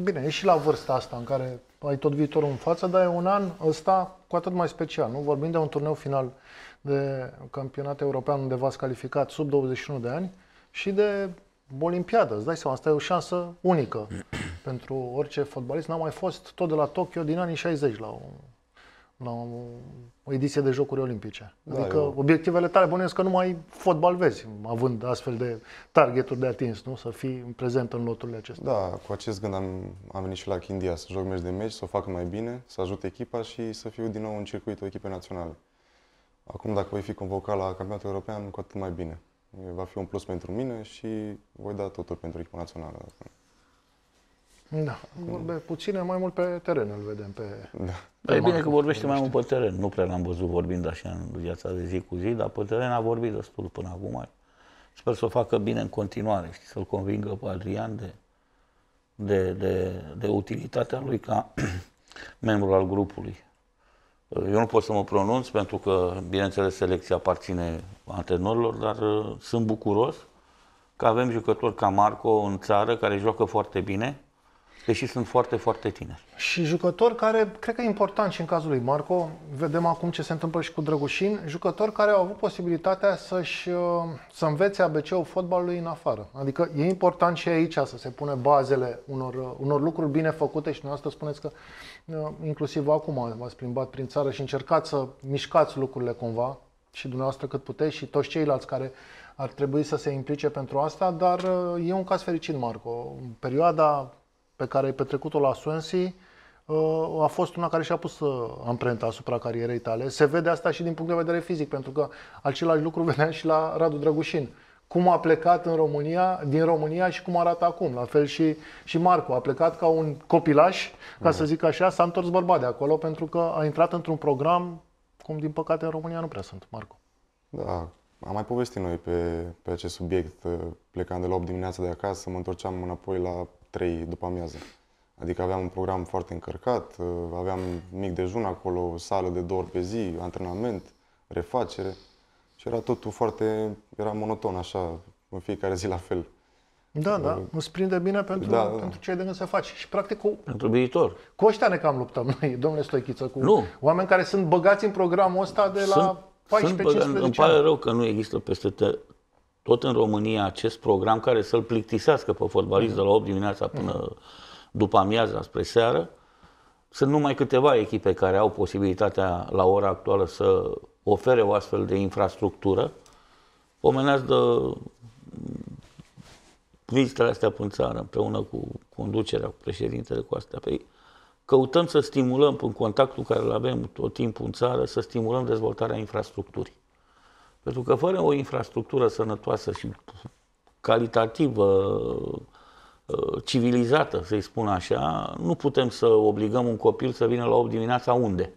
Bine, e și la vârsta asta în care ai tot viitorul în față, dar e un an ăsta cu atât mai special. Nu vorbim de un turneu final de campionat european unde v-ați calificat sub 21 de ani și de Olimpiadă. Îți dai seama, asta e o șansă unică pentru orice fotbalist. N-a mai fost tot de la Tokyo din anii 60 la la o ediție de Jocuri Olimpice. Da, adică eu... obiectivele tale bune că nu mai fotbal vezi, având astfel de targeturi de atins, nu? Să fii prezent în loturile acestea. Da, cu acest gând am, am venit și la India să joc meci de meci, să o fac mai bine, să ajut echipa și să fiu din nou în circuitul echipei naționale. Acum, dacă voi fi convocat la campionatul european, cu atât mai bine. Va fi un plus pentru mine și voi da totul pentru echipa națională. Da, vorbe puține, mai mult pe teren îl vedem. Pe, da. pe păi e bine că vorbește mai mult pe teren. Nu prea l-am văzut vorbind așa în viața de zi cu zi, dar pe teren a vorbit destul până acum. Sper să o facă bine în continuare, și să-l convingă pe Adrian de, de, de, de utilitatea lui ca membru al grupului. Eu nu pot să mă pronunț pentru că, bineînțeles, selecția aparține antrenorilor, dar uh, sunt bucuros că avem jucători ca Marco în țară care joacă foarte bine deși sunt foarte, foarte tineri. Și jucători care, cred că e important și în cazul lui Marco, vedem acum ce se întâmplă și cu Drăgușin, jucători care au avut posibilitatea să-și, uh, să învețe ABC-ul fotbalului în afară. Adică e important și aici să se pune bazele unor, uh, unor lucruri bine făcute și asta spuneți că uh, inclusiv acum v-ați plimbat prin țară și încercați să mișcați lucrurile cumva și dumneavoastră cât puteți și toți ceilalți care ar trebui să se implice pentru asta, dar e un caz fericit, Marco. Perioada pe care ai petrecut-o la Swansea uh, a fost una care și-a pus uh, amprenta asupra carierei tale. Se vede asta și din punct de vedere fizic, pentru că același lucru venea și la Radu Drăgușin. Cum a plecat în România, din România și cum arată acum. La fel și, și Marco. A plecat ca un copilaș, ca mm. să zic așa, s-a întors bărbat de acolo pentru că a intrat într-un program cum din păcate în România nu prea sunt, Marco. Da, am mai povestit noi pe, pe acest subiect. Uh, Plecam de la 8 dimineața de acasă, mă întorceam înapoi la 3 după amiază. Adică aveam un program foarte încărcat, uh, aveam mic dejun acolo, sală de două ori pe zi, antrenament, refacere și era totul foarte, era monoton așa, în fiecare zi la fel. Da, da, uh, îți prinde bine pentru, da, da. pentru ce de gând să faci. Și practic cu... Pentru viitor. Cu ăștia ne cam luptăm noi, domnule Stoichiță, cu nu. oameni care sunt băgați în programul ăsta de la sunt, 14 15 ani. Îmi pare rău că nu există peste tot în România acest program care să-l plictisească pe fotbalist de la 8 dimineața până după amiaza spre seară. Sunt numai câteva echipe care au posibilitatea la ora actuală să ofere o astfel de infrastructură. Pomeneați de vizitele astea prin țară, împreună cu conducerea, cu președintele, cu astea. Păi căutăm să stimulăm, în contactul care îl avem tot timpul în țară, să stimulăm dezvoltarea infrastructurii. Pentru că fără o infrastructură sănătoasă și calitativă, ă, civilizată, să-i spun așa, nu putem să obligăm un copil să vină la 8 dimineața unde?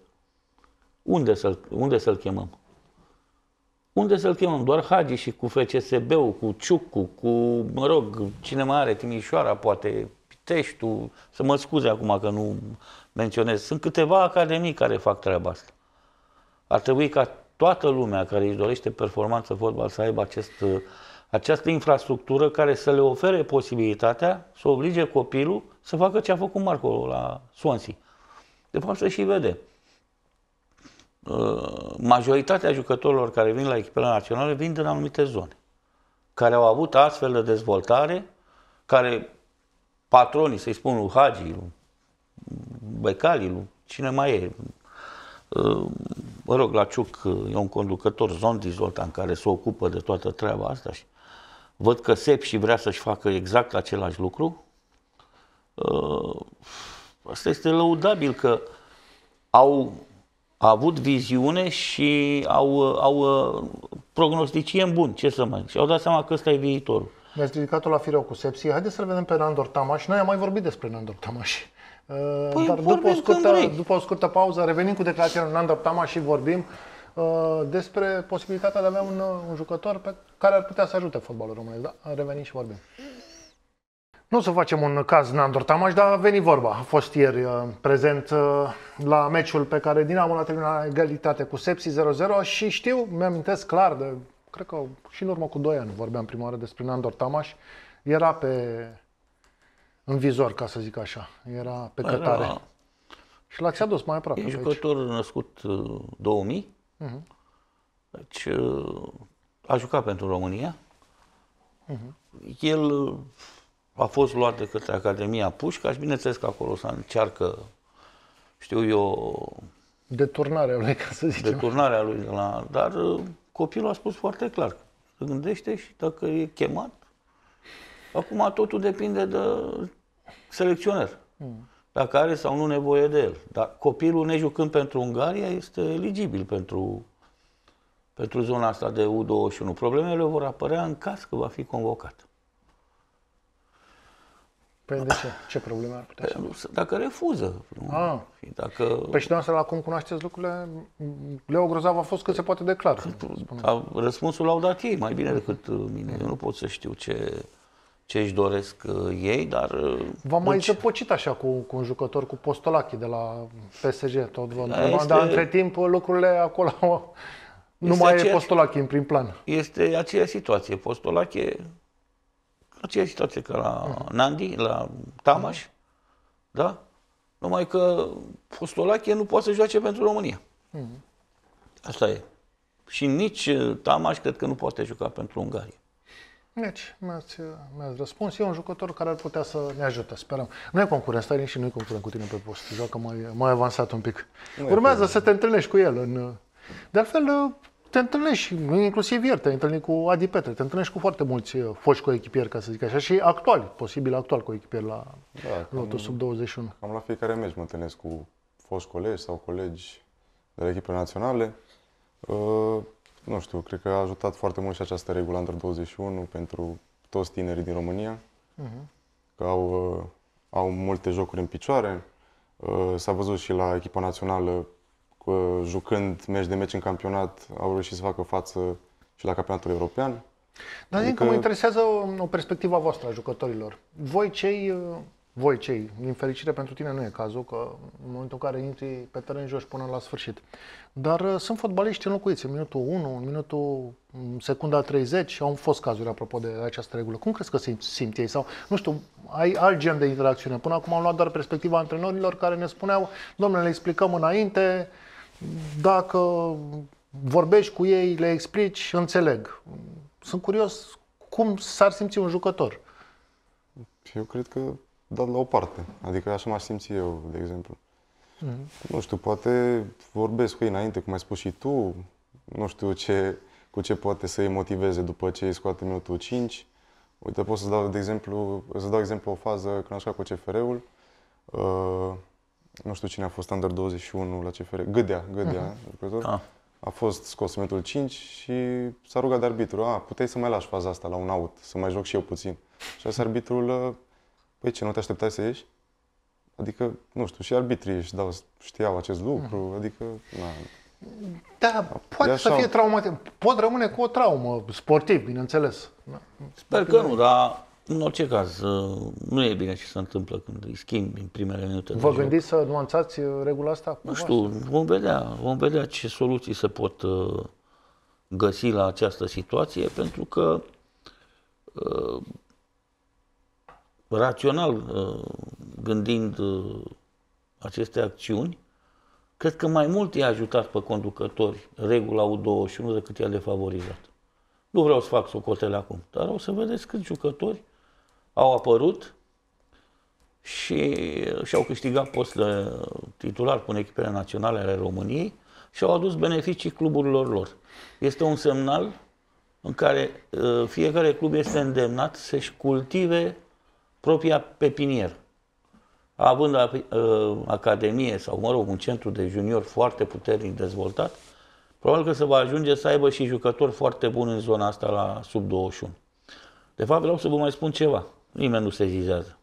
Unde să-l, unde să-l chemăm? Unde să-l chemăm? Doar Hagi și cu FCSB-ul, cu Ciucu, cu, mă rog, cine mai are, Timișoara, poate Piteștiu, să mă scuze acum că nu menționez. Sunt câteva academii care fac treaba asta. Ar trebui ca toată lumea care își dorește performanță fotbal să aibă acest, uh, această infrastructură care să le ofere posibilitatea să oblige copilul să facă ce a făcut Marco la Swansea. De fapt să și vede. Uh, majoritatea jucătorilor care vin la echipele naționale vin din anumite zone, care au avut astfel de dezvoltare, care patronii, să-i spun lui Hagi, lui Becali, lui cine mai e, uh, mă rog, la Ciuc uh, e un conducător, Zondi Zoltan, care se ocupă de toată treaba asta și văd că sep și vrea să-și facă exact același lucru. Uh, asta este lăudabil că au avut viziune și au, uh, au în bun, ce să mai Și au dat seama că ăsta e viitorul. Mi-ați ridicat-o la fireu cu sepsie. Haideți să vedem pe Nandor Tamaș. Noi am mai vorbit despre Nandor Tamaș. Păi, păi Dar după o, scurtă, după o scurtă pauză revenim cu declarația lui Nando Tama și vorbim uh, despre posibilitatea de a avea un, uh, un jucător pe care ar putea să ajute fotbalul românesc. Da? Revenim și vorbim. Nu o să facem un caz Nandor Tamaș, dar a venit vorba. A fost ieri uh, prezent la meciul pe care Dinamo l-a terminat la egalitate cu Sepsi 0-0 și știu, mi-amintesc clar, de, cred că și în urmă cu 2 ani vorbeam prima oară despre Nandor Tamaș, era pe în vizor, ca să zic așa. Era pe păi, cătare. Era... Da. Și l-ați adus mai aproape. E jucător aici. născut 2000. Uh-huh. Mhm. Deci uh, a jucat pentru România. Uh-huh. El uh, a fost luat de către Academia Pușca și bineînțeles că acolo să încearcă, știu eu... Deturnarea lui, ca să zicem. Deturnarea lui de la... Dar uh, copilul a spus foarte clar. Se gândește și dacă e chemat, Acum totul depinde de selecționer. Mm. Dacă are sau nu nevoie de el. Dar copilul nejucând pentru Ungaria este eligibil pentru, pentru zona asta de U21. Problemele vor apărea în caz că va fi convocat. Păi de ce? Ce probleme ar putea păi, să Dacă refuză. Ah. Dacă... Păi și dumneavoastră, acum cunoașteți lucrurile, Leo Grozav a fost cât se poate declara. răspunsul l-au dat ei mai bine decât uh, mine. Eu nu pot să știu ce, ce își doresc uh, ei, dar... Uh, V-am mai deci- zăpocit așa cu, cu un jucător, cu Postolachi de la PSG, tot vă da, este... dar între timp uh, lucrurile acolo nu este mai aceeași... e Postolachi în prim plan. Este aceeași situație, Postolachi e aceeași situație ca la uh-huh. Nandi, la Tamaș, uh-huh. da? Numai că Postolache nu poate să joace pentru România. Uh-huh. Asta e. Și nici Tamaș cred că nu poate juca pentru Ungaria. Deci, mi-ați, mi răspuns. E un jucător care ar putea să ne ajute, sperăm. Nu e concurent, stai și nu e concurent cu tine pe post. Joacă mai, mai avansat un pic. Nu Urmează să te întâlnești cu el. În... De altfel, te întâlnești, inclusiv ieri, te întâlni cu Adi Petre, te întâlnești cu foarte mulți uh, foști echipieri, ca să zic așa, și actuali, posibil actual cu echipieri la da, lotul sub 21. Cam la fiecare meci mă întâlnesc cu foști colegi sau colegi de la echipe naționale. Uh, nu știu, cred că a ajutat foarte mult și această regulă Under 21 pentru toți tinerii din România, uh-huh. că au, uh, au multe jocuri în picioare. Uh, s-a văzut și la echipa națională, uh, jucând meci de meci în campionat, au reușit să facă față și la campionatul european. Dar adică... mă interesează o, o perspectivă a voastră a jucătorilor. Voi cei voi cei, din fericire pentru tine nu e cazul, că în momentul în care intri pe teren joci până la sfârșit. Dar uh, sunt fotbaliști înlocuiți în minutul 1, în minutul în secunda 30 și au fost cazuri apropo de această regulă. Cum crezi că simt, simt ei? Sau, nu știu, ai alt gen de interacțiune. Până acum am luat doar perspectiva antrenorilor care ne spuneau, domnule, le explicăm înainte, dacă vorbești cu ei, le explici, înțeleg. Sunt curios cum s-ar simți un jucător. Eu cred că dat la o parte. Adică așa m-aș simți eu, de exemplu. Mm-hmm. Nu știu, poate vorbesc cu ei înainte, cum ai spus și tu, nu știu ce, cu ce poate să îi motiveze după ce îi scoate minutul 5. Uite, pot să dau, de exemplu, să dau exemplu o fază când așa cu CFR-ul. Uh, nu știu cine a fost under 21 la CFR, Gâdea, Gâdea, uh-huh. Mhm. jucător. Ah. A fost scos minutul 5 și s-a rugat de arbitru, a, puteai să mai lași faza asta la un aut, să mai joc și eu puțin. Și a arbitrul uh, Păi ce, nu te așteptai să ieși? Adică, nu știu, și arbitrii își dau, știau acest lucru, da. adică... Na. Da, poate așa... să fie traumatic. Pot rămâne cu o traumă, sportiv, bineînțeles. Da. Sper că nu, dar în orice caz, nu e bine ce se întâmplă când îi schimbi în primele minute. Vă gândiți joc. să nuanțați uh, regula asta? Nu știu, vom vedea, vom vedea ce soluții se pot uh, găsi la această situație, pentru că uh, rațional uh, gândind uh, aceste acțiuni, cred că mai mult i-a ajutat pe conducători regula U21 decât i-a defavorizat. Nu vreau să fac socotele acum, dar o să vedeți câți jucători au apărut și uh, și-au câștigat post de titular cu echipele naționale ale României și au adus beneficii cluburilor lor. Este un semnal în care fiecare club este îndemnat să-și cultive propria pepinieră. Având uh, academie sau, mă rog, un centru de junior foarte puternic dezvoltat, probabil că se va ajunge să aibă și jucători foarte buni în zona asta la sub 21. De fapt, vreau să vă mai spun ceva. Nimeni nu se zizează.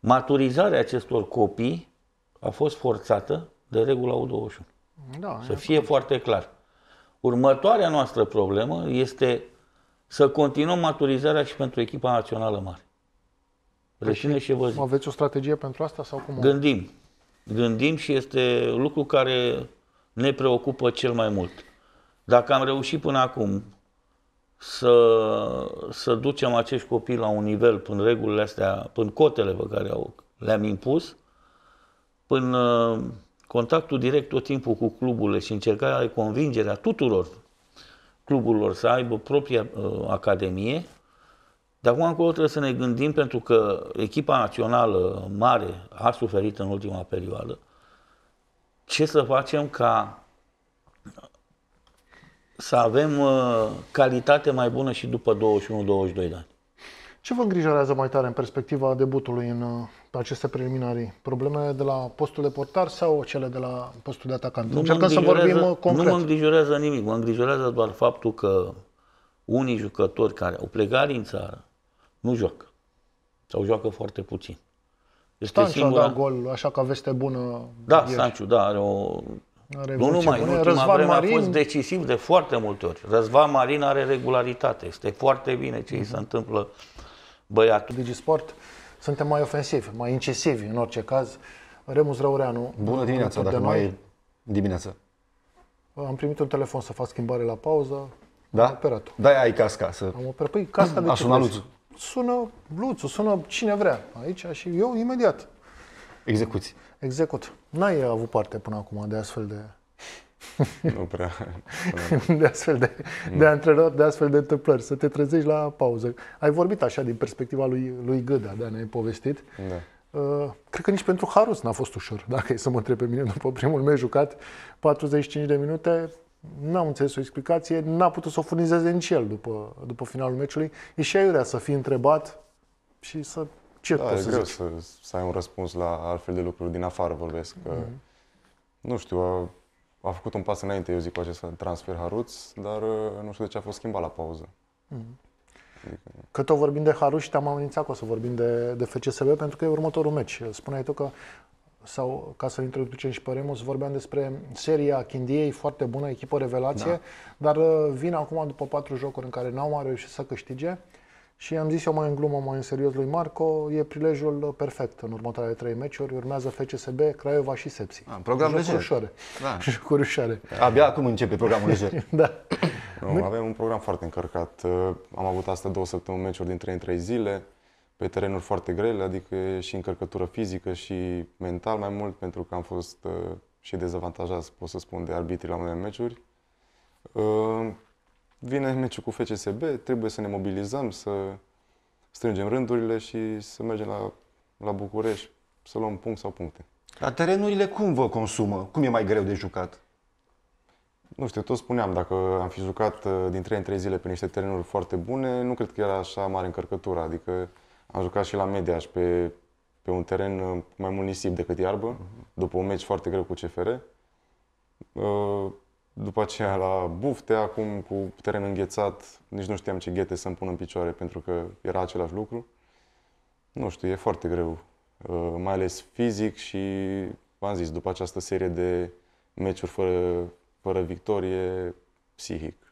Maturizarea acestor copii a fost forțată de regula U21. Da, să fie atunci. foarte clar. Următoarea noastră problemă este să continuăm maturizarea și pentru echipa națională mare. Rășine deci și văzut. Aveți o strategie pentru asta sau cum? Gândim. Gândim și este lucru care ne preocupă cel mai mult. Dacă am reușit până acum să, să ducem acești copii la un nivel până regulile astea, până cotele pe care le-am impus, până uh, contactul direct tot timpul cu cluburile și încercarea de convingerea tuturor cluburilor să aibă propria uh, academie, de acum încolo trebuie să ne gândim, pentru că echipa națională mare a suferit în ultima perioadă, ce să facem ca să avem uh, calitate mai bună și după 21-22 de ani. Ce vă îngrijorează mai tare în perspectiva debutului în uh, aceste preliminarii? Problemele de la postul de portar sau cele de la postul de atacant? Nu Încercăm să vorbim uh, concret. Nu mă îngrijorează nimic, mă îngrijorează doar faptul că unii jucători care au plecat din țară nu joacă. Sau joacă foarte puțin. Este Stanciu singura... a dat gol, așa că veste bună. Da, ieri. Stanciu, da, are o... Are nu numai, bune. în ultima Răzvan vreme Marin... a fost decisiv de foarte multe ori. Răzvan Marin are regularitate, este foarte bine ce îi mhm. se întâmplă băiatul. Digisport, suntem mai ofensivi, mai incisivi în orice caz. Remus Răureanu. Bună dimineața, dacă mai e dimineața. Am primit un telefon să fac schimbare la pauză. Da? Am operat-o. Da, ai casca. Să... Am operat. Păi casca de A, sunat Luțu. Sună Luțu, sună cine vrea. Aici și eu imediat. Execuți. Execut. N-ai avut parte până acum de astfel de... nu prea. de astfel de, nu. de mm. antrenor, de astfel de întâmplări, să te trezești la pauză. Ai vorbit așa din perspectiva lui, lui de a ne povestit. Da. Uh, cred că nici pentru Harus n-a fost ușor, dacă e să mă întreb pe mine, după primul meu jucat, 45 de minute, n-am înțeles o explicație, n-a putut să o furnizeze nici el după, după finalul meciului. E și aiurea să fie întrebat și să... Ce da, poți e să greu Să, să ai un răspuns la altfel de lucruri din afară, vorbesc. Că, mm-hmm. Nu știu, a, a făcut un pas înainte, eu zic, cu acest transfer Haruț, dar uh, nu știu de ce a fost schimbat la pauză. Mm-hmm. Adică... Că tot vorbim de Haruț și te-am amenințat că o să vorbim de, de FCSB, pentru că e următorul meci. Spuneai tu că sau ca să l introducem și pe Remus, vorbeam despre seria Chindiei, foarte bună, echipă revelație, da. dar uh, vin acum după patru jocuri în care n-au mai reușit să câștige și am zis eu mai în glumă, mai în serios lui Marco, e prilejul perfect în următoarele trei meciuri, urmează FCSB, Craiova și Sepsi. A, ah, program jocuri ușoare. Da. Jocuri ușoare. Abia acum începe programul lejer. da. Nu, avem un program foarte încărcat. Uh, am avut asta două săptămâni meciuri din 3 în 3 zile pe terenuri foarte grele, adică și încărcătură fizică și mental mai mult, pentru că am fost uh, și dezavantajați, pot să spun, de arbitrii la unele meciuri. Uh, vine meciul cu FCSB, trebuie să ne mobilizăm, să strângem rândurile și să mergem la, la București, să luăm punct sau puncte. La terenurile cum vă consumă? Cum e mai greu de jucat? Nu știu, tot spuneam, dacă am fi jucat uh, din 3 în 3 zile pe niște terenuri foarte bune, nu cred că era așa mare încărcătura, adică am jucat și la Mediaș pe, pe un teren uh, mai mult nisip decât iarbă, uh-huh. după un meci foarte greu cu CFR. Uh, după aceea la bufte, acum cu teren înghețat, nici nu știam ce ghete să-mi pun în picioare pentru că era același lucru. Nu știu, e foarte greu, uh, mai ales fizic și, v-am zis, după această serie de meciuri fără, fără victorie, psihic.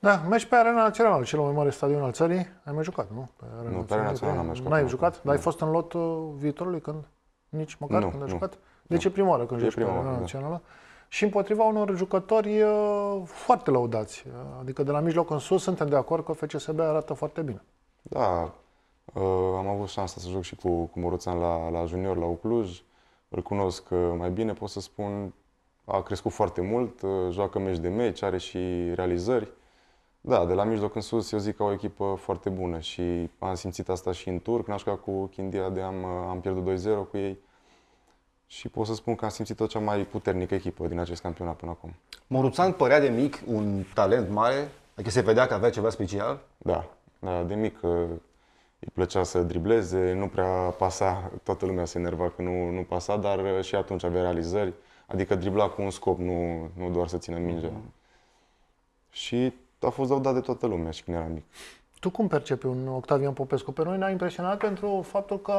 Da, mergi pe Arena Națională, cel mai mare stadion al țării. Ai mai jucat, nu? Pe Arena nu, pe Arena Națională n-am jucat. N-ai jucat? Dar ai fost în lotul viitorului când? Nici măcar nu, când ai jucat? Deci nu. e prima oară când joci pe Arena Națională. Da. Și împotriva unor jucători foarte lăudați. Adică de la mijloc în sus suntem de acord că FCSB arată foarte bine. Da, ă, am avut șansa să joc și cu, cu Moruțan la, la junior, la Ucluj. Îl cunosc ă, mai bine, pot să spun a crescut foarte mult, ă, joacă meci de meci, are și realizări. Da, de la mijloc în sus eu zic că o echipă foarte bună și am simțit asta și în turc, n aș cu Chindia de am, ă, am pierdut 2-0 cu ei și pot să spun că am simțit o cea mai puternică echipă din acest campionat până acum. Moruțan părea de mic un talent mare, adică se vedea că avea ceva special? Da, da de mic ă, îi plăcea să dribleze, nu prea pasa, toată lumea se enerva că nu, nu pasa, dar și atunci avea realizări Adică dribla cu un scop, nu, nu doar să țină mingea. Mm. Și a fost dat de toată lumea și când eram mic. Tu cum percepi un Octavian Popescu? Pe noi ne-a impresionat pentru faptul că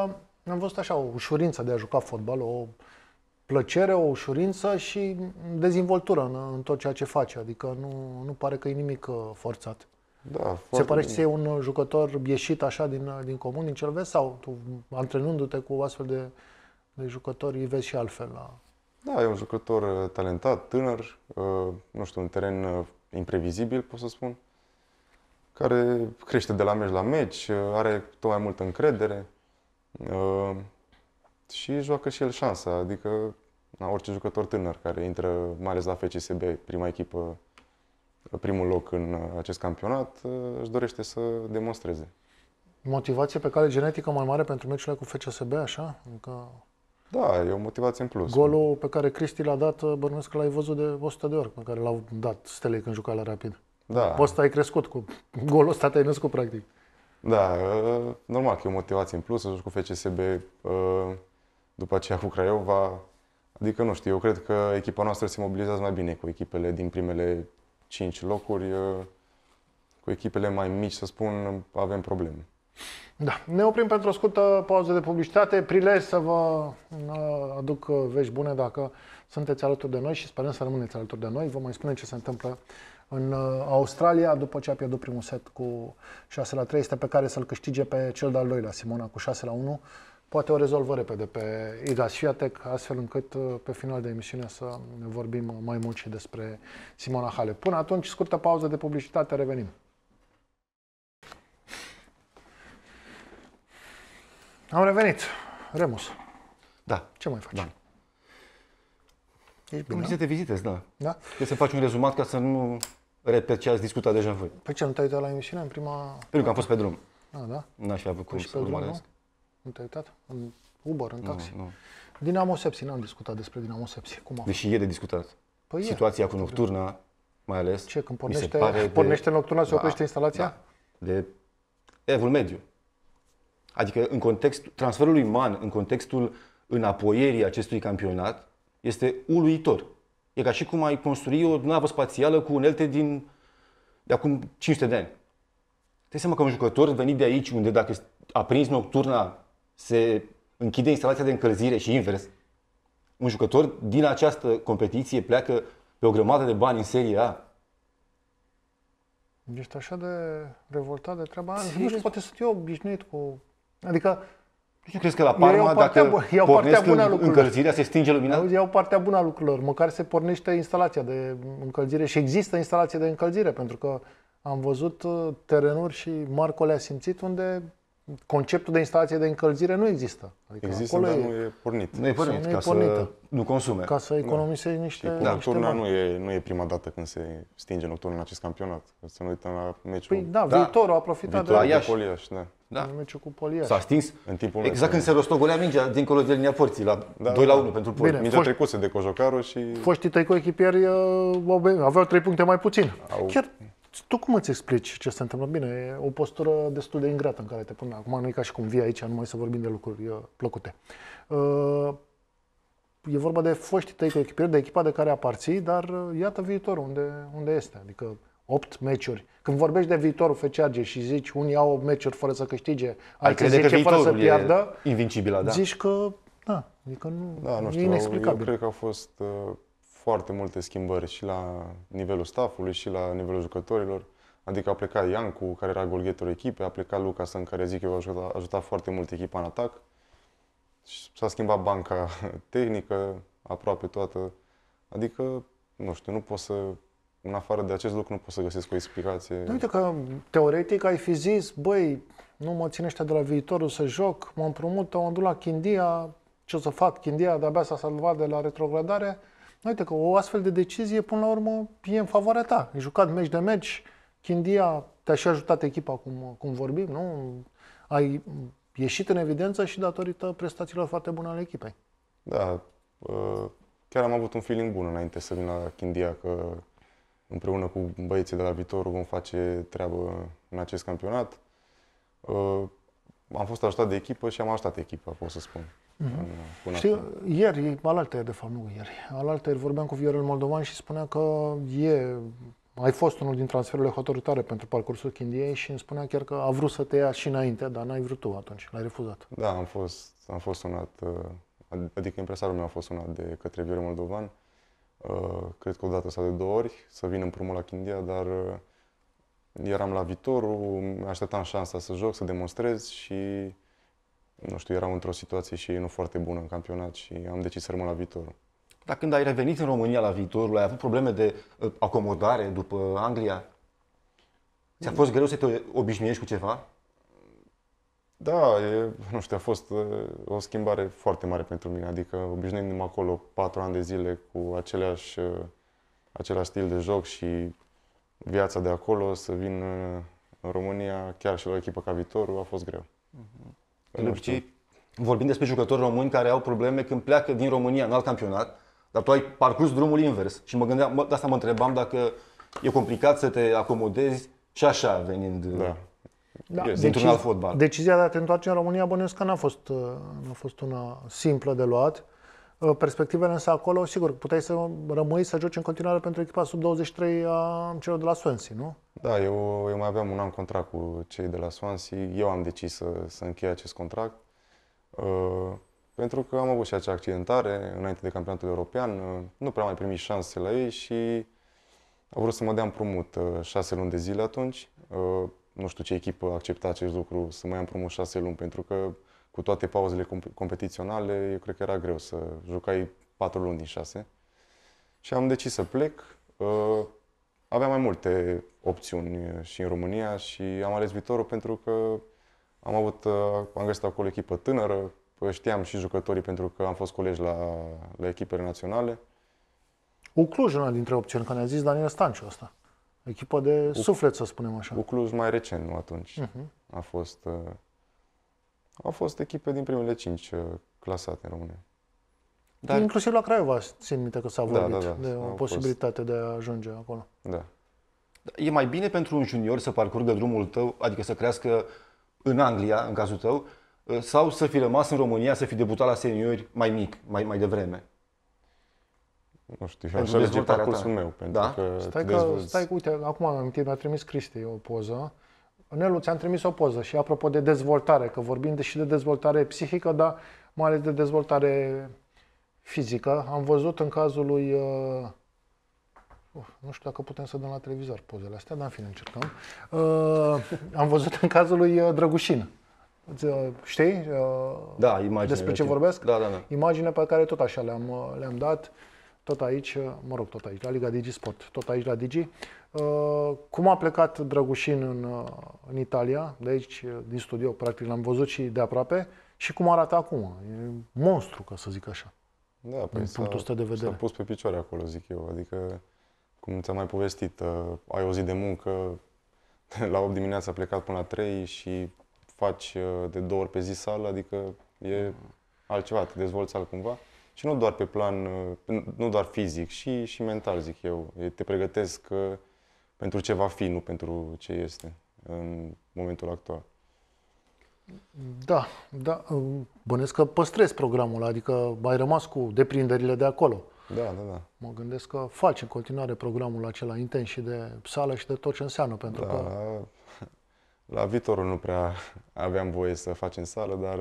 am văzut așa o ușurință de a juca fotbal, o plăcere, o ușurință și dezvoltură în, în tot ceea ce face. Adică nu, nu pare că e nimic uh, forțat. Da, Se pare că e un uh, jucător ieșit așa din, uh, din comun, din cel vezi? sau tu, antrenându-te cu astfel de, de jucători, îi vezi și altfel la, da, e un jucător uh, talentat, tânăr, uh, nu știu, un teren uh, imprevizibil, pot să spun, care crește de la meci la meci, are tot mai multă încredere și joacă și el șansa, adică na, orice jucător tânăr care intră, mai ales la FCSB, prima echipă, primul loc în acest campionat, își dorește să demonstreze. Motivație pe cale genetică mai mare pentru meciurile cu FCSB, așa? Adică... Da, e o motivație în plus. Golul pe care Cristi l-a dat, bănuiesc că l-ai văzut de 100 de ori, pe care l-au dat Stelei când juca la Rapid. Da. Poți ai crescut cu golul ăsta, te-ai născut practic. Da, normal că e o motivație în plus să joci cu FCSB, după aceea cu Craiova. Adică, nu știu, eu cred că echipa noastră se mobilizează mai bine cu echipele din primele 5 locuri. Cu echipele mai mici, să spun, avem probleme. Da. Ne oprim pentru o scurtă pauză de publicitate. Prilej să vă uh, aduc uh, vești bune dacă sunteți alături de noi și sperăm să rămâneți alături de noi. Vă mai spune ce se întâmplă în uh, Australia după ce a pierdut primul set cu 6 la 3. Este pe care să-l câștige pe cel de-al doilea, Simona, cu 6 la 1. Poate o rezolvă repede pe Iga Fiatek, astfel încât pe final de emisiune să ne vorbim mai mult și despre Simona Hale. Până atunci, scurtă pauză de publicitate, revenim. Am revenit. Remus. Da. Ce mai faci? Da. Ești bine, Cum da. te vizitezi, da. da. Trebuie să faci un rezumat ca să nu repet ce ați discutat deja voi. Păi ce, nu te-ai uitat la emisiune în prima... Pentru că am fost pe drum. Da, da? N-aș fi avut cum păi să urmăresc. nu? nu te-ai uitat? În Uber, în taxi? Nu, nu. Dinamo Sepsi, n-am discutat despre Dinamo Sepsi. Cum a Deși e de discutat. Păi Situația e. cu nocturna, mai ales. Ce, când pornește, pornește de... nocturna, se da, oprește instalația? Da. De evul mediu. Adică în context, transferului Man, în contextul înapoierii acestui campionat, este uluitor. E ca și cum ai construi o navă spațială cu unelte din de acum 500 de ani. Te seama că un jucător venit de aici, unde dacă a prins nocturna, se închide instalația de încălzire și invers, un jucător din această competiție pleacă pe o grămadă de bani în Serie A. Ești așa de revoltat de treaba asta. Nu știu, poate sunt eu obișnuit cu Adică nu crezi că la Parma, iau partea, dacă iau pornesc bună în, încălzirea, se stinge lumina? Auzi, iau partea bună a lucrurilor. Măcar se pornește instalația de încălzire și există instalație de încălzire, pentru că am văzut uh, terenuri și Marco le-a simțit unde conceptul de instalație de încălzire nu există. Adică există, acolo dar e, nu e pornit. Nu e pornit, nu ca pornită. să nu consume. Ca să economisezi da. niște Da, niște turna nu e, nu e prima dată când se stinge nocturnul în acest campionat. Să nu uităm la meciul. Păi da, da. viitorul a profitat viitorul de... Iași. de Poliaș, da. Da. În meciul cu Poliaș. S-a stins în timpul Exact meci. când se rostogolea mingea dincolo de linia forții, la da, 2 la 1 da. pentru Poli. Mingea foști, trecuse de Cojocaru și... Foștii tăi cu echipieri uh, aveau 3 puncte mai puțin. Au... Chiar tu cum îți explici ce se întâmplă? Bine, e o postură destul de ingrată în care te pune. acum. Nu e ca și cum vii aici numai să vorbim de lucruri uh, plăcute. Uh, e vorba de foștii tăi cu echipieri, de echipa de care aparții, dar iată viitorul unde, unde este. Adică 8 meciuri când vorbești de viitorul FCAG și zici unii au meciuri fără să câștige, alții crede că fără să piardă, invincibilă, da. zici că da, adică nu, da, nu știu, e inexplicabil. Eu cred că au fost uh, foarte multe schimbări și la nivelul staffului și la nivelul jucătorilor. Adică a plecat Iancu, care era golghetorul echipei, a plecat Lucas, în care zic eu a ajutat, a ajutat foarte mult echipa în atac. S-a schimbat banca tehnică, aproape toată. Adică, nu știu, nu pot să în afară de acest lucru nu poți să găsesc o explicație. Nu uite că teoretic ai fi zis, băi, nu mă țin ăștia de la viitorul să joc, mă împrumută, mă duc la Chindia, ce o să fac, Chindia de-abia s-a salvat de la retrogradare. Uite că o astfel de decizie, până la urmă, e în favoarea ta. Ai jucat meci de meci, Chindia te-a și ajutat echipa, cum, cum vorbim, nu? Ai ieșit în evidență și datorită prestațiilor foarte bune ale echipei. Da, uh, chiar am avut un feeling bun înainte să vin la Chindia, că împreună cu băieții de la viitor vom face treabă în acest campionat. Uh, am fost ajutat de echipă și am ajutat echipa, pot să spun. Mm-hmm. Știi, ieri, alaltă ieri, de fapt, nu ieri, alaltă ieri vorbeam cu Viorel Moldovan și spunea că e, ai fost unul din transferurile hotărâtoare pentru parcursul Chindiei și îmi spunea chiar că a vrut să te ia și înainte, dar n-ai vrut tu atunci, l-ai refuzat. Da, am fost, am fost sunat, uh, adică impresarul meu a fost sunat de către Viorel Moldovan Uh, cred că o dată sau de două ori, să vin împrumut la Chindia, dar uh, eram la viitorul, așteptam șansa să joc, să demonstrez și, nu știu, erau într-o situație și nu foarte bună în campionat și am decis să rămân la viitorul. Dar când ai revenit în România la viitorul, ai avut probleme de uh, acomodare după Anglia? Ți-a mm. fost greu să te obișnuiești cu ceva? Da, e, nu știu, a fost o schimbare foarte mare pentru mine. Adică obișnuindu-mă acolo patru ani de zile cu aceleași, același stil de joc și viața de acolo, să vin în România, chiar și la echipă ca viitorul, a fost greu. Uh-huh. De obicei, vorbim despre jucători români care au probleme când pleacă din România în alt campionat, dar tu ai parcurs drumul invers și mă gândeam, de asta mă întrebam dacă e complicat să te acomodezi și așa venind. Da. Da, deci, alt fotbal. Decizia de a te întoarce în România bănuiesc că n-a fost, uh, n-a fost una simplă de luat. Uh, perspectivele însă acolo, sigur, puteai să rămâi să joci în continuare pentru echipa sub 23 a celor de la Swansea, nu? Da, eu, eu mai aveam un an contract cu cei de la Swansea. Eu am decis să, să închei acest contract. Uh, pentru că am avut și acea accidentare înainte de campionatul european, uh, nu prea mai primi șanse la ei și au vrut să mă dea împrumut uh, șase luni de zile atunci. Uh, nu știu ce echipă accepta acest lucru, să mai am promut șase luni, pentru că cu toate pauzele competiționale, eu cred că era greu să jucai patru luni din șase. Și am decis să plec. Uh, aveam mai multe opțiuni și în România și am ales viitorul pentru că am avut, uh, am găsit acolo echipă tânără, păi știam și jucătorii pentru că am fost colegi la, la echipele naționale. Ucluj, una dintre opțiuni, că ne-a zis Daniel Stanciu asta. Echipă de Buc- suflet, să spunem așa. Cu mai recent, nu atunci. Uh-huh. A fost, uh, au fost echipe din primele cinci uh, clasate în România. Dar... Inclusiv la Craiova, țin minte că s-a vorbit da, da, da. de o posibilitate fost... de a ajunge acolo. Da. da. E mai bine pentru un junior să parcurgă drumul tău, adică să crească în Anglia, în cazul tău, uh, sau să fi rămas în România, să fi debutat la seniori mai mic, mai, mai devreme? nu știu, eu așa legit parcursul meu. Pentru da? că stai, că, stai că, uite, acum am amintit, mi-a trimis Cristi o poză. Nelu, ți-am trimis o poză și apropo de dezvoltare, că vorbim de, și de dezvoltare psihică, dar mai ales de dezvoltare fizică. Am văzut în cazul lui... Uh, Uf, nu știu dacă putem să dăm la televizor pozele astea, dar în fine încercăm. Uh, am văzut în cazul lui uh, Drăgușin. Uh, știi? Uh, da, imagine. Despre ce vorbesc? Da, da, da. Imagine pe care tot așa le-am, uh, le-am dat. Uh, tot aici, mă rog, tot aici, la Liga Digi Sport, tot aici la Digi. Uh, cum a plecat Drăgușin în, uh, în Italia, de aici, uh, din studio, practic l-am văzut și de aproape, și cum arată acum. E monstru, ca să zic așa. Da, păi punctul ăsta de vedere. S-a pus pe picioare acolo, zic eu. Adică, cum ți-am mai povestit, ai o zi de muncă, la 8 dimineața a plecat până la 3 și faci de două ori pe zi sală, adică e altceva, te dezvolți altcumva. Și nu doar pe plan, uh, nu doar fizic, și, și mental, zic eu. Te pregătesc uh, pentru ce va fi, nu pentru ce este în momentul actual. Da, da. Uh, bănesc că păstrezi programul, adică ai rămas cu deprinderile de acolo. Da, da, da. Mă gândesc că faci în continuare programul acela intens și de sală și de tot ce înseamnă, pentru da, că... La viitorul nu prea aveam voie să facem sală, dar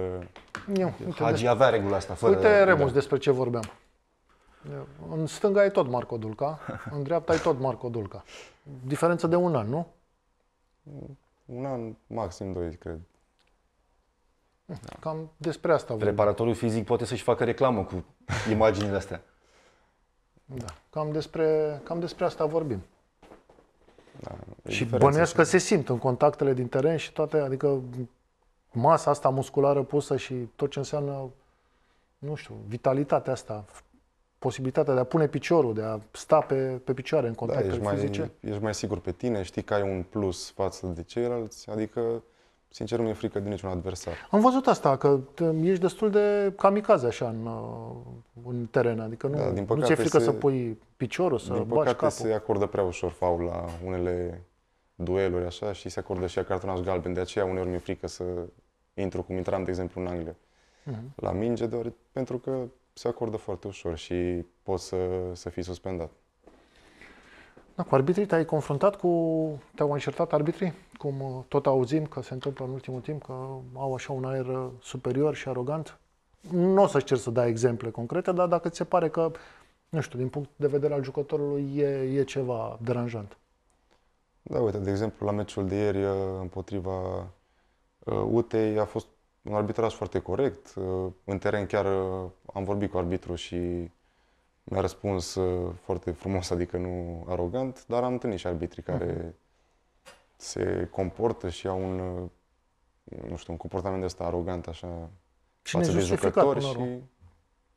Eu, uh, Hagi despre... Deci- avea regula asta. Fără, uite, Remus, da. despre ce vorbeam. În stânga e tot Marco Dulca, în dreapta e tot Marco Dulca. Diferență de un an, nu? Un an, maxim doi, cred. Hm, cam despre asta vorbim. Preparatorul fizic poate să-și facă reclamă cu imaginile astea. Da, cam despre, cam despre asta vorbim. Da, și bănuiesc că se simt în contactele din teren și toate, adică masa asta musculară pusă și tot ce înseamnă, nu știu, vitalitatea asta, posibilitatea de a pune piciorul, de a sta pe, pe picioare în contactele da, ești fizice. Mai, ești mai sigur pe tine, știi că ai un plus față de ceilalți, adică Sincer, nu mi-e frică de niciun adversar. Am văzut asta, că ești destul de kamikaze așa în, uh, în teren, adică nu, da, din păcate, nu ți-e frică se, să pui piciorul, să Din păcate capul. se acordă prea ușor faul la unele dueluri așa și se acordă și cartonaș galben. De aceea uneori mi-e frică să intru cum intram, de exemplu, în Anglia. Uh-huh. La minge, doar pentru că se acordă foarte ușor și poți să, să fii suspendat. Da, cu arbitrii te-ai confruntat cu... te-au încertat arbitrii? Cum uh, tot auzim că se întâmplă în ultimul timp, că au așa un aer uh, superior și arogant? Nu o să-și cer să dai exemple concrete, dar dacă ți se pare că nu știu, din punct de vedere al jucătorului e, e ceva deranjant. Da, uite, de exemplu, la meciul de ieri uh, împotriva uh, UTEI a fost un arbitraj foarte corect. Uh, în teren chiar am vorbit cu arbitru și mi-a răspuns foarte frumos, adică nu arogant, dar am întâlnit și arbitri care uh-huh. se comportă și au un, nu știu, un comportament de ăsta arogant așa Cine față de jucători și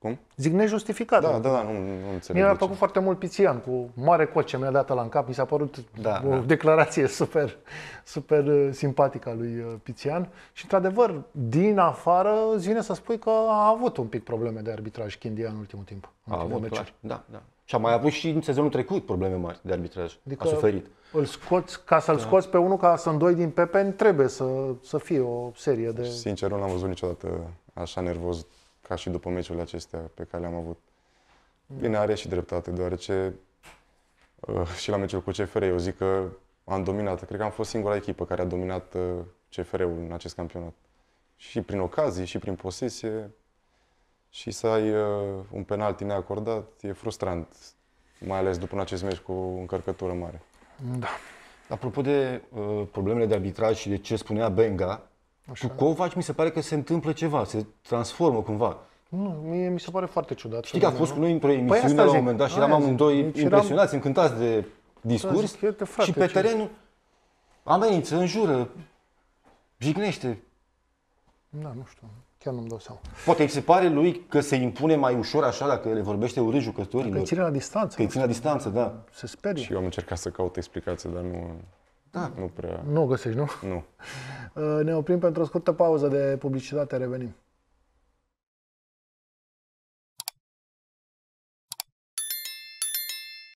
cum? Zic nejustificat. Da, da, da, nu, nu înțeleg. Mi-a plăcut foarte mult Pițian cu mare coace mi-a dat la în cap. Mi s-a părut da, o da. declarație super, super uh, simpatică a lui uh, Pițian. Și într-adevăr, din afară îți vine să spui că a avut un pic probleme de arbitraj Chindia în ultimul timp. În a avut, meciuri. clar. Da, da. Și a mai avut și în sezonul trecut probleme mari de arbitraj. Adică a suferit. Îl scoți, ca să-l da. scoți pe unul ca să doi din Pepen, trebuie să, să fie o serie de... Sincer, nu l-am văzut niciodată așa nervos ca și după meciurile acestea pe care le-am avut. Bine, are și dreptate, deoarece uh, și la meciul cu CFR eu zic că am dominat. Cred că am fost singura echipă care a dominat uh, CFR-ul în acest campionat. Și prin ocazii, și prin posesie, și să ai uh, un penalti neacordat, e frustrant, mai ales după un acest meci cu încărcătură mare. Da. Apropo de uh, problemele de arbitraj și de ce spunea Benga, Așa. Cu Covaci mi se pare că se întâmplă ceva, se transformă cumva. Nu, mie mi se pare foarte ciudat. Știi că a fost cu noi într-o păi emisiune păi la un moment dat și eram amândoi deci impresionați, eram... încântați de discurs zic, frate, și pe teren ce... amenință, înjură, jignește. Da, nu știu, chiar nu-mi dau seama. Poate îi se pare lui că se impune mai ușor așa dacă le vorbește urât jucătorilor. Că îi ține la distanță. Că îi ține la distanță, da. Se sperie. Și eu am încercat să caut explicație, dar nu... Da. Nu prea. Nu găsești, nu? Nu. Uh, ne oprim pentru o scurtă pauză de publicitate, revenim.